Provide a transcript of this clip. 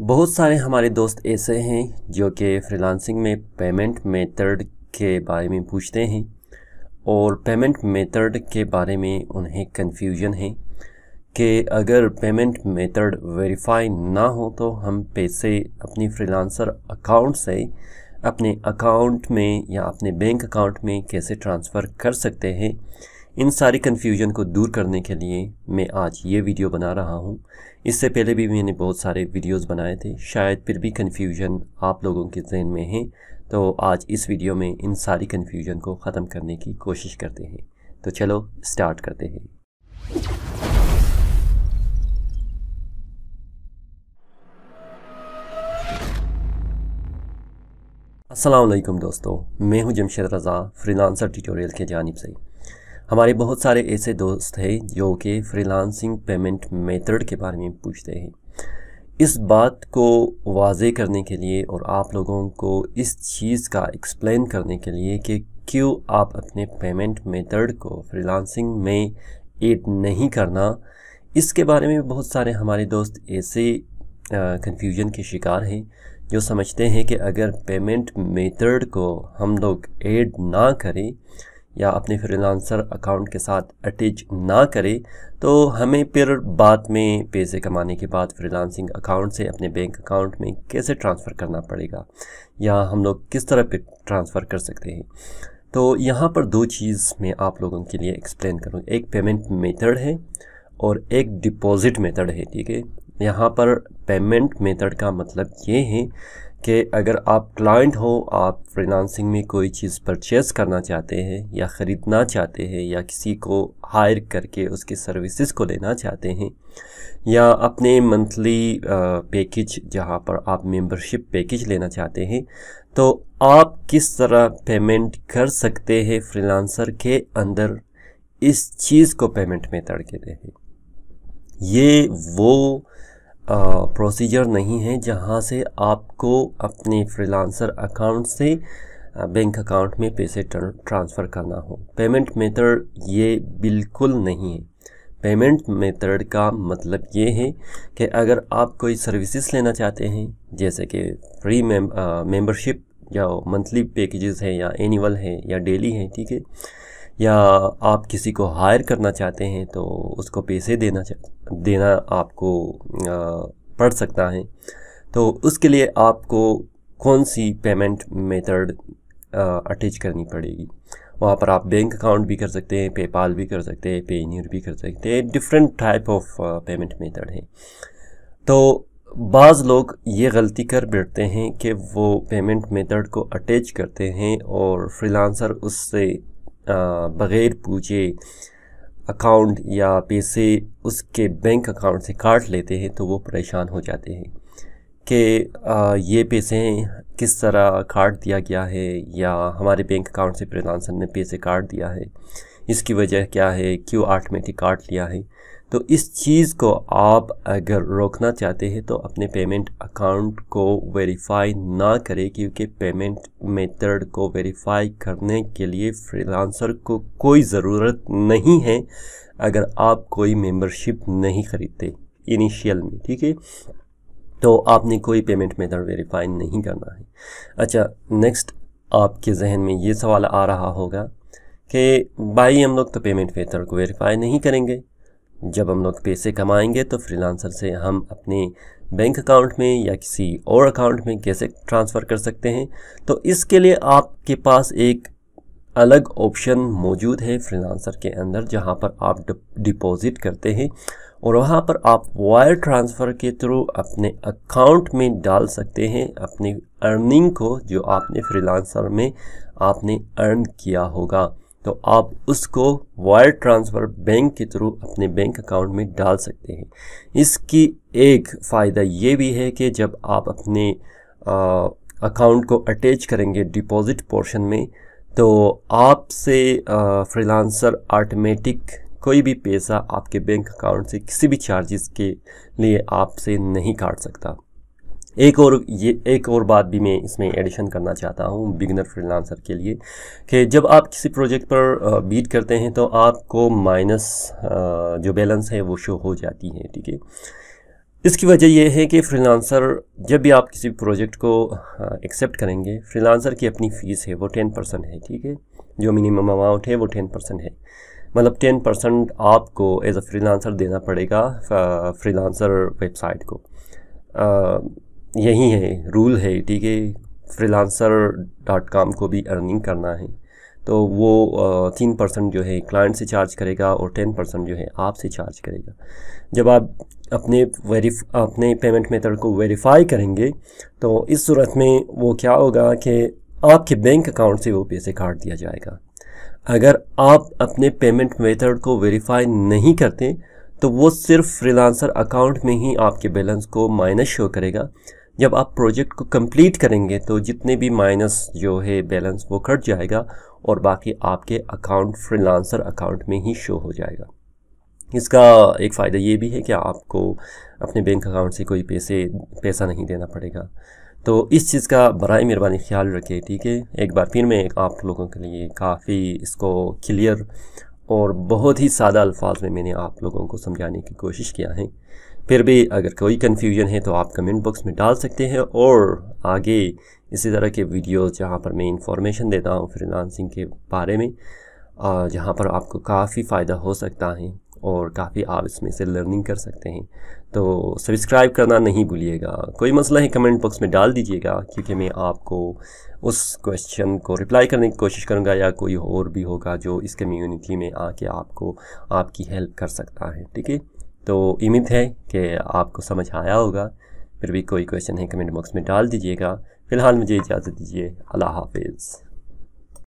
बहुत सारे हमारे दोस्त ऐसे हैं जो कि फ्रीलांसिंग में पेमेंट मेथड के बारे में पूछते हैं और पेमेंट मेथड के बारे में उन्हें कन्फ्यूजन है कि अगर पेमेंट मेथड वेरीफाई ना हो तो हम पैसे अपनी फ्रीलांसर अकाउंट से अपने अकाउंट में या अपने बैंक अकाउंट में कैसे ट्रांसफ़र कर सकते हैं इन सारी कन्फ्यूजन को दूर करने के लिए मैं आज ये वीडियो बना रहा हूँ इससे पहले भी मैंने बहुत सारे वीडियोस बनाए थे शायद फिर भी कन्फ्यूजन आप लोगों के जहन में है तो आज इस वीडियो में इन सारी कन्फ्यूजन को ख़त्म करने की कोशिश करते हैं तो चलो स्टार्ट करते हैं असलम दोस्तों मैं हूं जमशेद रज़ा फ्रीलांसर ट्यूटोरियल के जानब से हमारे बहुत सारे ऐसे दोस्त हैं जो कि फ्रीलांसिंग पेमेंट मेथड के बारे में पूछते हैं इस बात को वाजे करने के लिए और आप लोगों को इस चीज़ का एक्सप्लेन करने के लिए कि क्यों आप अपने पेमेंट मेथड को फ्रीलांसिंग में एड नहीं करना इसके बारे में बहुत सारे हमारे दोस्त ऐसे कन्फ्यूजन के शिकार हैं जो समझते हैं कि अगर पेमेंट मेथड को हम लोग ऐड ना करें या अपने फ्रीलांसर अकाउंट के साथ अटैच ना करें तो हमें फिर बाद में पैसे कमाने के बाद फ्रीलांसिंग अकाउंट से अपने बैंक अकाउंट में कैसे ट्रांसफ़र करना पड़ेगा या हम लोग किस तरह पे ट्रांसफ़र कर सकते हैं तो यहाँ पर दो चीज़ मैं आप लोगों के लिए एक्सप्लेन करूँ एक पेमेंट मेथड है और एक डिपॉज़िट मेथड है ठीक है यहाँ पर पेमेंट मेथड का मतलब ये है कि अगर आप क्लाइंट हो आप फ्रीलांसिंग में कोई चीज़ परचेज़ करना चाहते हैं या ख़रीदना चाहते हैं या किसी को हायर करके उसकी सर्विसेज को लेना चाहते हैं या अपने मंथली पैकेज जहां पर आप मेंबरशिप पैकेज लेना चाहते हैं तो आप किस तरह पेमेंट कर सकते हैं फ्रीलांसर के अंदर इस चीज़ को पेमेंट में तड़के दें ये वो प्रोसीजर नहीं है जहां से आपको अपने फ्रीलांसर अकाउंट से बैंक अकाउंट में पैसे ट्रांसफ़र करना हो पेमेंट मेथड ये बिल्कुल नहीं है पेमेंट मेथड का मतलब ये है कि अगर आप कोई सर्विसेज लेना चाहते हैं जैसे कि फ्री मेंबरशिप या मंथली पैकेजेस है या एनुअल है या डेली है ठीक है या आप किसी को हायर करना चाहते हैं तो उसको पैसे देना देना आपको पड़ सकता है तो उसके लिए आपको कौन सी पेमेंट मेथड अटैच करनी पड़ेगी वहाँ पर आप बैंक अकाउंट भी कर सकते हैं पेपाल भी कर सकते हैं पेनियर भी कर सकते हैं different type of payment method है तो बाज़ लोग ये गलती कर बैठते हैं कि वो पेमेंट मेथड को अटैच करते हैं और फ्रीलांसर उससे बग़ैर पूछे अकाउंट या पैसे उसके बैंक अकाउंट से काट लेते हैं तो वो परेशान हो जाते हैं कि ये पैसे किस तरह काट दिया गया है या हमारे बैंक अकाउंट से प्रधान ने पैसे काट दिया है इसकी वजह क्या है क्यों ऑटोमेटिक काट लिया है तो इस चीज़ को आप अगर रोकना चाहते हैं तो अपने पेमेंट अकाउंट को वेरीफाई ना करें क्योंकि पेमेंट मेथड को वेरीफाई करने के लिए फ्रीलांसर को कोई ज़रूरत नहीं है अगर आप कोई मेंबरशिप नहीं ख़रीदते इनिशियल में ठीक है तो आपने कोई पेमेंट मेथड वेरीफाई नहीं करना है अच्छा नेक्स्ट आपके जहन में ये सवाल आ रहा होगा कि भाई हम लोग तो पेमेंट मेथड को वेरीफाई नहीं करेंगे जब हम लोग पैसे कमाएंगे तो फ्रीलांसर से हम अपने बैंक अकाउंट में या किसी और अकाउंट में कैसे ट्रांसफ़र कर सकते हैं तो इसके लिए आपके पास एक अलग ऑप्शन मौजूद है फ्रीलांसर के अंदर जहां पर आप डिपॉजिट करते हैं और वहां पर आप वायर ट्रांसफ़र के थ्रू अपने अकाउंट में डाल सकते हैं अपनी अर्निंग को जो आपने फ्रीलांसर में आपने अर्न किया होगा तो आप उसको वायर ट्रांसफ़र बैंक के थ्रू अपने बैंक अकाउंट में डाल सकते हैं इसकी एक फ़ायदा ये भी है कि जब आप अपने अकाउंट को अटैच करेंगे डिपॉजिट पोर्शन में तो आपसे फ्रीलांसर ऑटोमेटिक कोई भी पैसा आपके बैंक अकाउंट से किसी भी चार्जेस के लिए आपसे नहीं काट सकता एक और ये एक और बात भी मैं इसमें एडिशन करना चाहता हूँ बिगनर फ्रीलांसर के लिए कि जब आप किसी प्रोजेक्ट पर बीट करते हैं तो आपको माइनस जो बैलेंस है वो शो हो जाती है ठीक है इसकी वजह यह है कि फ्रीलांसर जब भी आप किसी प्रोजेक्ट को एक्सेप्ट करेंगे फ्रीलांसर की अपनी फ़ीस है वो टेन परसेंट है ठीक है जो मिनिमम अमाउंट है वो टेन परसेंट है मतलब टेन परसेंट आपको एज अ फ्रीलांसर देना पड़ेगा फ्रीलांसर वेबसाइट को यही है रूल है ठीक है फ्रीलांसर डॉट काम को भी अर्निंग करना है तो वो तीन परसेंट जो है क्लाइंट से चार्ज करेगा और टेन परसेंट जो है आपसे चार्ज करेगा जब आप अपने वेरीफ अपने पेमेंट मेथड को वेरीफाई करेंगे तो इस सूरत में वो क्या होगा कि आपके बैंक अकाउंट से वो पैसे काट दिया जाएगा अगर आप अपने पेमेंट मेथड को वेरीफाई नहीं करते तो वो सिर्फ फ्रीलांसर अकाउंट में ही आपके बैलेंस को माइनस शो करेगा जब आप प्रोजेक्ट को कंप्लीट करेंगे तो जितने भी माइनस जो है बैलेंस वो कट जाएगा और बाकी आपके अकाउंट फ्रीलांसर अकाउंट में ही शो हो जाएगा इसका एक फ़ायदा ये भी है कि आपको अपने बैंक अकाउंट से कोई पैसे पैसा नहीं देना पड़ेगा तो इस चीज़ का बर मेहरबानी ख्याल रखें ठीक है एक बार फिर मैं आप लोगों के लिए काफ़ी इसको क्लियर और बहुत ही सादा अल्फाज में मैंने आप लोगों को समझाने की कोशिश किया है फिर भी अगर कोई कन्फ्यूजन है तो आप कमेंट बॉक्स में डाल सकते हैं और आगे इसी तरह के वीडियोस जहाँ पर मैं इंफॉर्मेशन देता हूँ फ्रीलांसिंग के बारे में जहाँ पर आपको काफ़ी फ़ायदा हो सकता है और काफ़ी आप इसमें से लर्निंग कर सकते हैं तो सब्सक्राइब करना नहीं भूलिएगा कोई मसला है कमेंट बॉक्स में डाल दीजिएगा क्योंकि मैं आपको उस क्वेश्चन को रिप्लाई करने की कोशिश करूँगा या कोई और भी होगा जो इस कम्यूनिटी में आके आपको आपकी हेल्प कर सकता है ठीक है तो उम्मीद है कि आपको समझ आया होगा फिर भी कोई क्वेश्चन है कमेंट बॉक्स में डाल दीजिएगा फ़िलहाल मुझे इजाज़त दीजिए अल्लाह हाफिज़